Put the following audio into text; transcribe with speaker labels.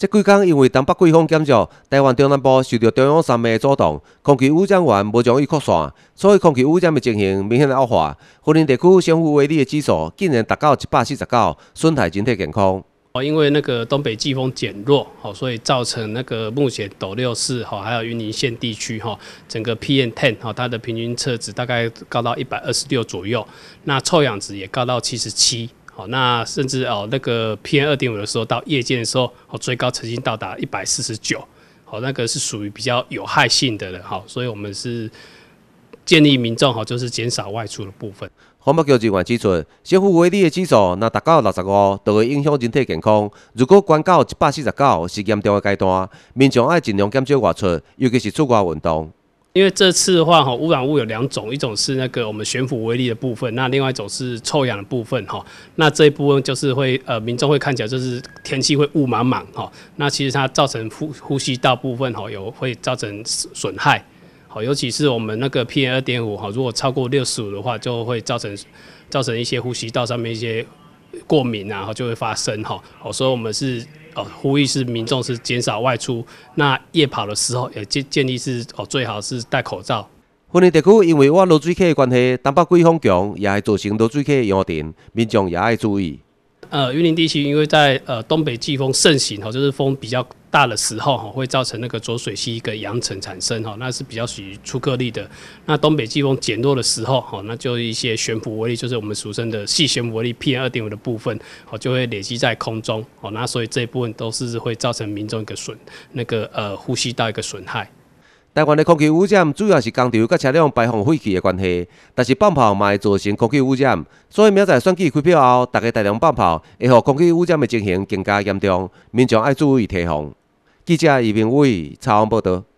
Speaker 1: 这几天因为东北季风减弱，台湾中南部受到中央山脉阻挡，空气污染源无容易扩散，所以空气污染的情形明显恶化。福平地区相互威力的指数竟然达到一百四十九，损害整体健康。
Speaker 2: 哦，因为那个东北季风减弱，哦，所以造成那个目前斗六市，哈，还有云林县地区，哈，整个 p m ten 哈，它的平均测值大概高到一百二十六左右，那臭氧值也高到七十七。那甚至哦，那个 p N 二点五的时候，到夜间的时候，哦，最高曾经到达一百四十九，哦，那个是属于比较有害性的了。好，所以我们是建议民众哦，就是减少外出的部分。
Speaker 1: 环保局主管基准，小乎微粒的指数那达到六十五，就会影响人体健康。如果关到一百四十九是严重阶段，民众要尽量减少外出，尤其是户外运动。
Speaker 2: 因为这次的话哈，污染物有两种，一种是那个我们悬浮微粒的部分，那另外一种是臭氧的部分哈。那这一部分就是会呃，民众会看起来就是天气会雾满满哈。那其实它造成呼呼吸道部分哈，有会造成损害，好，尤其是我们那个 PM 二点五哈，如果超过六十五的话，就会造成造成一些呼吸道上面一些。过敏然后就会发生哈，所以我们是哦呼吁是民众是减少外出。那夜跑的时候也建建议是哦最好是戴口罩。
Speaker 1: 花林地区因为我落水客的关系，东北季风强，也会造成落水客淹淹，民众也爱注意。
Speaker 2: 呃，云林地区因为在呃东北季风盛行，吼就是风比较。大的时候，哈会造成那个浊水溪一个扬尘产生，哈，那是比较属于粗颗粒的。那东北季风减弱的时候，哈，那就一些悬浮微粒，就是我们俗称的细悬浮微粒 PM 二点五的部分，哦，就会累积在空中，哦，那所以这一部分都是会造成民众一个损那个呃呼吸道一个损害。台湾的空气污染
Speaker 1: 主要是工厂和车辆排放废气的关系，但是放炮嘛会造成空气污染，所以明仔选举开票后，大家大量放炮，会和空气污染的情形更加严重，民众要注意提防。记者余明伟采访报道。